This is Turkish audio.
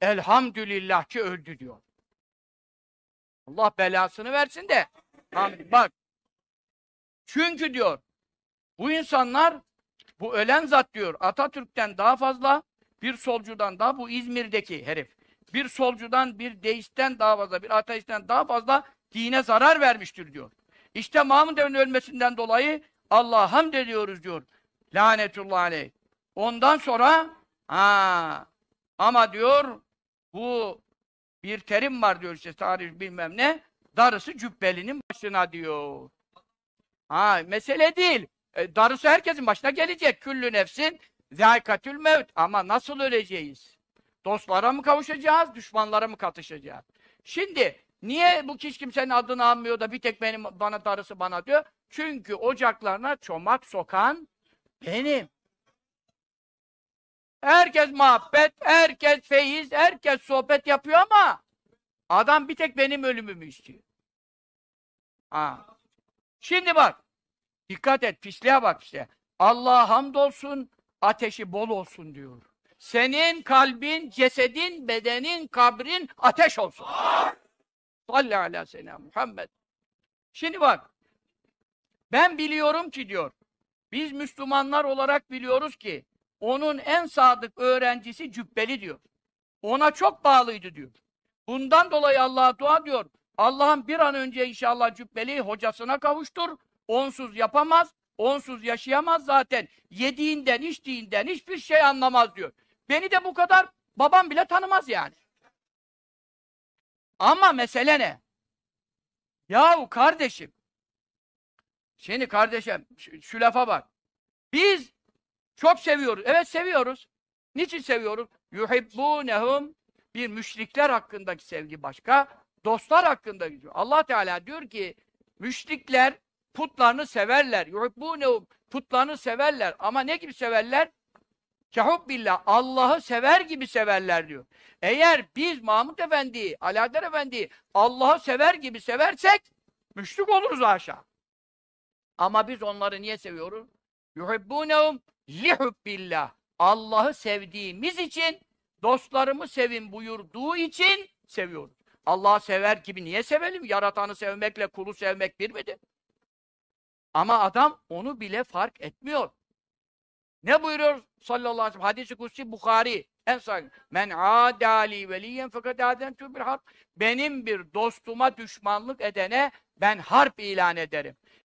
elhamdülillah ki öldü diyor. Allah belasını versin de. Bak. Çünkü diyor bu insanlar bu ölen zat diyor Atatürk'ten daha fazla bir solcudan daha bu İzmir'deki herif bir solcudan bir deistten daha fazla bir ateistten daha fazla dine zarar vermiştir diyor. İşte Mahmud Efendi ölmesinden dolayı Allah'a hamd ediyoruz diyor. Lanetullah aleyh. Ondan sonra ha ama diyor bu bir terim var diyor işte tarih bilmem ne. Darısı cübbelinin başına diyor. Ha mesele değil. E, darısı herkesin başına gelecek. Küllü nefsin zâikatül mevt. Ama nasıl öleceğiz? Dostlara mı kavuşacağız, düşmanlara mı katışacağız? Şimdi niye bu kişi kimsenin adını anmıyor da bir tek benim bana darısı bana diyor? Çünkü ocaklarına çomak sokan benim. Herkes muhabbet, herkes feyiz, herkes sohbet yapıyor ama adam bir tek benim ölümümü istiyor. Ha. Şimdi bak, dikkat et, pisliğe bak işte. Allah'a hamdolsun, ateşi bol olsun diyor. Senin kalbin, cesedin, bedenin, kabrin ateş olsun. Salli ala sena Muhammed. Şimdi bak, ben biliyorum ki diyor, biz Müslümanlar olarak biliyoruz ki onun en sadık öğrencisi Cübbeli diyor. Ona çok bağlıydı diyor. Bundan dolayı Allah'a dua diyor. Allah'ın bir an önce inşallah Cübbeli hocasına kavuştur. Onsuz yapamaz, onsuz yaşayamaz zaten. Yediğinden, içtiğinden hiçbir şey anlamaz diyor. Beni de bu kadar babam bile tanımaz yani. Ama mesele ne? Yahu kardeşim, Seni kardeşim, şu, şu lafa bak. Biz çok seviyoruz. Evet seviyoruz. Niçin seviyoruz? Yuhibbunehum bir müşrikler hakkındaki sevgi başka, dostlar hakkındaki. Şey. Allah Teala diyor ki müşrikler putlarını severler. Yuhibbunehum putlarını severler ama ne gibi severler? Kehubbillah Allah'ı sever gibi severler diyor. Eğer biz Mahmut Efendi, Alaeddin Efendi Allah'ı sever gibi seversek müşrik oluruz aşağı. Ama biz onları niye seviyoruz? Yuhibbunehum lihubbillah Allah'ı sevdiğimiz için dostlarımı sevin buyurduğu için seviyoruz. Allah'ı sever gibi niye sevelim? Yaratanı sevmekle kulu sevmek bir midir? Ama adam onu bile fark etmiyor. Ne buyuruyor sallallahu aleyhi ve sellem? Hadis-i Kutsi Bukhari. En sahih. Men adali veliyen fakat adentu bir harp. Benim bir dostuma düşmanlık edene ben harp ilan ederim.